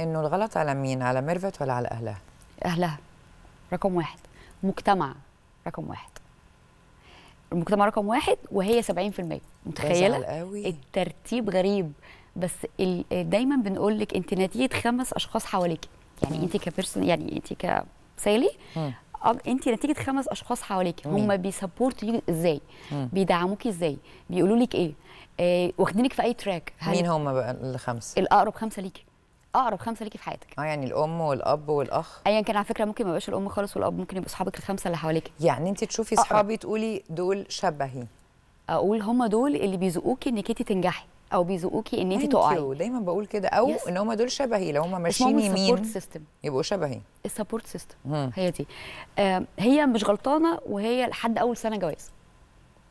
انه الغلط على مين على ميرفت ولا على اهلها اهلها رقم واحد مجتمع رقم واحد المجتمع رقم واحد وهي 70% متخيله الترتيب غريب بس دايما بنقول لك انت نتيجه خمس اشخاص حواليك يعني انت كبيرسون يعني انت كسالي انت نتيجه خمس اشخاص حواليك هم بيسبورت يو ازاي بيدعموكي ازاي بيقولوا لك ايه, إيه واخدينك في اي تراك مين هم بقى الخمسه الاقرب خمسه ليكي اقرب خمسه ليكي في حياتك اه يعني الام والاب والاخ ايا يعني كان على فكره ممكن ما يبقاش الام خالص والاب ممكن يبقوا اصحابك الخمسه اللي حواليك يعني انت تشوفي اصحابي تقولي دول شبهي اقول هم دول اللي بيزقوكي انك انت تنجحي او بيزقوكي ان انت تقعي دايما بقول كده او yes. ان هم دول شبهي لو هم ماشيين يمين يبقوا شبهي السبورت سيستم هي دي آه هي مش غلطانه وهي لحد اول سنه جواز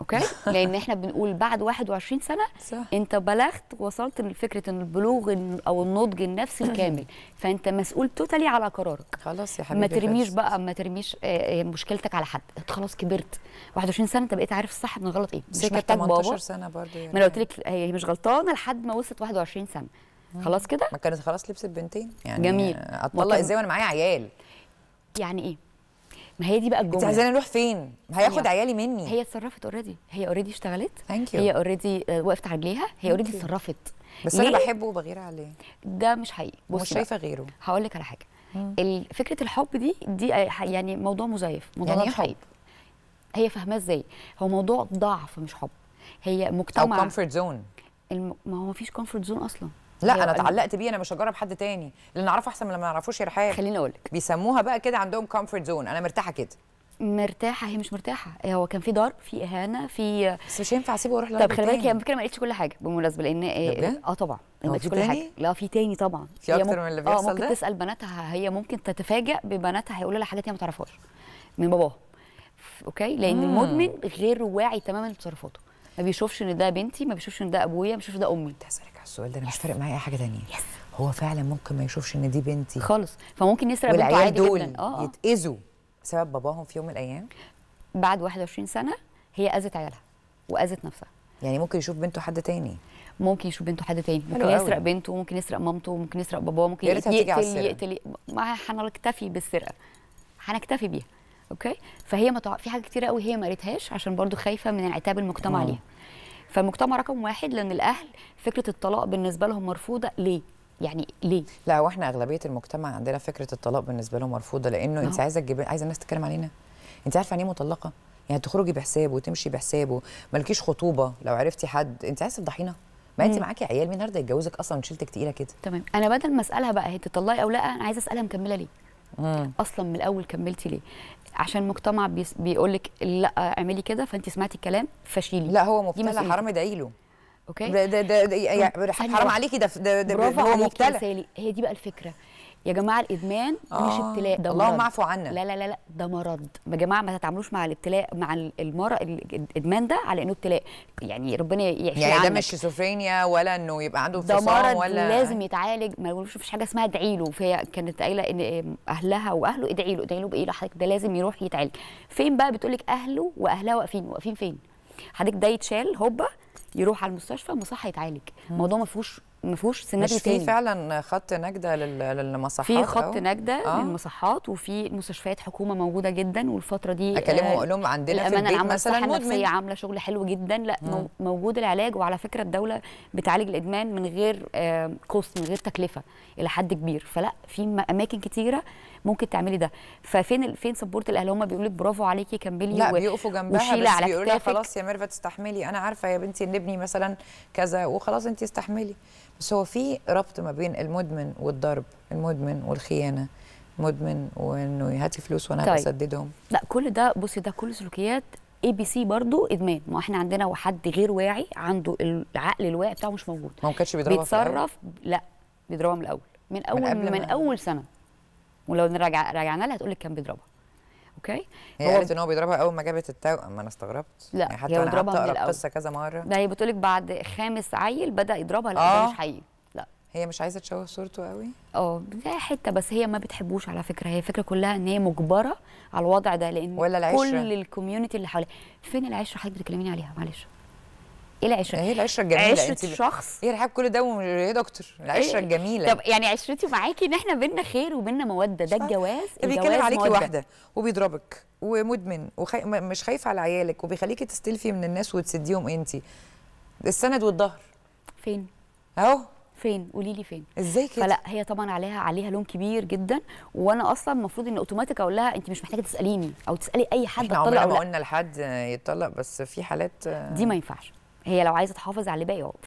اوكي لان احنا بنقول بعد 21 سنه صح. انت بلغت وصلت لفكره ان البلوغ او النضج النفسي الكامل فانت مسؤول توتالي على قرارك خلاص يا حبيبي ما ترميش بقى ما ترميش آه، آه، مشكلتك على حد انت خلاص كبرت 21 سنه انت بقيت عارف الصح من الغلط ايه مش محتاج بابا 18 سنه برضه يعني ما انا قلت لك هي مش غلطانه لحد ما وصلت 21 سنه خلاص كده ما كانت خلاص لبست بنتين يعني جميل اطلع ازاي وانا معايا عيال يعني ايه ما هي دي بقى الجمله انت عايزاني اروح فين؟ هياخد عيالي مني هي اتصرفت اوريدي هي اوريدي اشتغلت ثانك يو هي اوريدي آه، وقفت على رجليها هي اوريدي اتصرفت بس انا بحبه وبغير عليه ده مش حقيقي مش شايفه غيره هقول لك على حاجه فكره الحب دي دي آه، يعني موضوع مزيف موضوع يعني مش إيه حب هي فاهماه ازاي هو موضوع ضعف مش حب هي مجتمع او كومفورت زون الم... ما هو مفيش كومفورت زون اصلا لا انا اتعلقت بيه انا مش هجرب حد تاني اللي نعرفه احسن من اللي ما نعرفوش يرحال خليني اقول لك بيسموها بقى كده عندهم كومفورت زون انا مرتاحه كده مرتاحه هي مش مرتاحه هو كان في ضرب في اهانه في بس مش هينفع اسيبه واروح طب خلي بالك هي فكره ما قالتش كل حاجه بالمناسبه لان آه،, اه طبعا ما قالتش كل حاجه لا في تاني طبعا في اكتر من اللي آه، بيحصل اه ممكن ده؟ تسال بناتها هي ممكن تتفاجئ ببناتها هيقولوا لها حاجات هي ما تعرفهاش من باباها اوكي لان المدمن غير واعي تماما لتصرفاته ما بيشوفش ان ده بنتي ما بيشوفش ان ده ابويا ما بيشوفش ده امي كنت هسالك على السؤال ده انا مش فارق معايا اي حاجه ثانيه هو فعلا ممكن ما يشوفش ان دي بنتي خالص فممكن يسرق بنته عادي دول جدا آه،, اه يتاذوا بسبب باباهم في يوم من الايام بعد 21 سنه هي اذت عيالها واذت نفسها يعني ممكن يشوف بنته حد تاني ممكن يشوف بنته حد تاني ممكن يسرق بنته ممكن يسرق مامته ممكن يسرق باباه ممكن يقتل يقتل, يقتل ما هنكتفي بالسرقه هنكتفي بيها اوكي فهي ما في حاجات كتيره قوي هي ما قريتهاش عشان برضو خايفه من انعتاب المجتمع أوه. ليها فالمجتمع رقم واحد لان الاهل فكره الطلاق بالنسبه لهم مرفوضه ليه يعني ليه لا واحنا اغلبيه المجتمع عندنا فكره الطلاق بالنسبه لهم مرفوضه لانه أوه. انت آه. عايزه تجيب عايزه الناس تتكلم علينا انت عارفه يعني ايه مطلقه يعني تخرجي بحسابه وتمشي بحسابه مالكيش خطوبه لو عرفتي حد انت عايزه تفضحينا ما انت معاكي عيال مين النهارده يتجوزك اصلا شلتك تقيله كده تمام انا بدل ما اسالها بقى هي تطلقي او لا انا عايزه اسالها مكمله ليه مم. اصلا من الاول كملتي ليه عشان المجتمع بيقول لك لا اعملي كده فانت سمعتي الكلام فشيلي لا هو مبتلى حرام ادعي له اوكي ده ده ده, ده يعني حرام عليكي ده ده, ده هو مبتلى هي دي بقى الفكره يا جماعه الادمان آه. مش ابتلاء ده اللهم اعفو عنا لا لا لا لا ده مرض يا جماعه ما تتعاملوش مع الابتلاء مع المرض الادمان ده على انه ابتلاء يعني ربنا يحكي يعني ده مش شيزوفرينيا ولا انه يبقى عنده انفصام ولا ده مرض لازم يتعالج ما فيش حاجه اسمها ادعي له فهي كانت قايله ان اهلها واهله ادعي له ادعي له بايه لحضرتك ده لازم يروح يتعالج فين بقى بتقول لك اهله واهلها واقفين واقفين فين حضرتك ده يتشال هوبا يروح على المستشفى مصحى يتعالج الموضوع ما فيهوش ما فيهوش سيناريو تاني في فعلا خط نجده للمصحات في خط نجده آه. للمصحات وفي مستشفيات حكومه موجوده جدا والفتره دي اكلمهم آه، اقول لهم عندنا في البيت مثلا مدمن عامله شغل حلو جدا لا مم. موجود العلاج وعلى فكره الدوله بتعالج الادمان من غير كوست آه، من غير تكلفه الى حد كبير فلا في اماكن كتيره ممكن تعملي ده ففين فين سبورت الاهل هم بيقول لك برافو عليكي كملي لا و... بيقفوا جنبها بس بيقولوا خلاص يا ميرفت استحملي انا عارفه يا بنتي ان ابني مثلا كذا وخلاص انت استحملي بس هو في ربط ما بين المدمن والضرب المدمن والخيانه مدمن وانه هاتي فلوس وانا طيب. اسددهم لا كل ده بصي ده كل سلوكيات اي بي سي برضه ادمان ما احنا عندنا وحد غير واعي عنده العقل الواعي بتاعه مش موجود ما كانش بيضربها بيتصرف لا بيضربها من الاول من اول من, من, من اول سنه ولو رجع رجعنا لها هتقول لك كان بيضربها اوكي هي قالت ان هو بيضربها اول ما جابت التوأم ما انا استغربت لا يعني حتى انا قعدت اقرا القصه كذا مره لا هي بتقول لك بعد خامس عيل بدا يضربها لا آه. ده مش حقيقي لا هي مش عايزه تشوه صورته قوي اه لا حته بس هي ما بتحبوش على فكره هي الفكره كلها ان هي مجبره على الوضع ده لان ولا العشرة. كل الكوميونتي اللي حواليها فين العشره حضرتك بتكلميني عليها معلش ايه العشره؟ ايه العشره الجميله عشره شخص ايه رحاب كل ده ويا إيه دكتور العشره إيه؟ الجميله طب يعني عشرتي معاكي ان احنا بينا خير وبينا موده ده الجواز الجواز بيتكلم عليكي واحده وبيضربك ومدمن وخي... مش خايف على عيالك وبيخليكي تستلفي من الناس وتسديهم انت السند والظهر فين؟ اهو فين قولي لي فين ازاي كده فلا هي طبعا عليها عليها لون كبير جدا وانا اصلا المفروض ان اوتوماتيك اقول لها انت مش محتاجه تساليني او تسالي اي حد احنا ما قلنا لحد يتطلق بس في حالات دي ما ينفعش هي لو عايزه تحافظ على اللي باقي